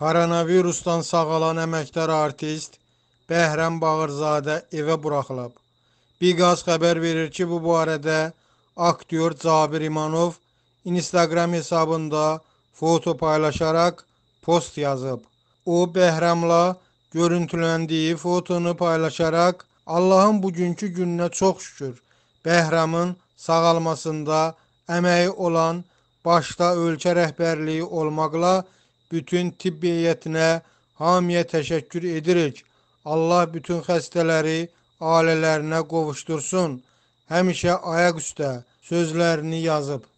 Koronavirusdan sağalan əməkdar artist Bəhrəm Bağırzadə evə buraxılıb. Biqaz xəbər verir ki, bu barədə aktyor Cabir İmanov Instagram hesabında foto paylaşaraq post yazıb. O Bəhrəmla görüntüləndiyi fotonu paylaşaraq Allahın bugünkü gününə çox şükür Bəhrəmin sağalmasında əməyi olan başda ölkə rəhbərliyi olmaqla bütün tibb heyətinə hamıya təşəkkür edirik. Allah bütün xəstələri ailələrinə qovuşdursun. Həmişə ayaq üstə sözlərini yazıb.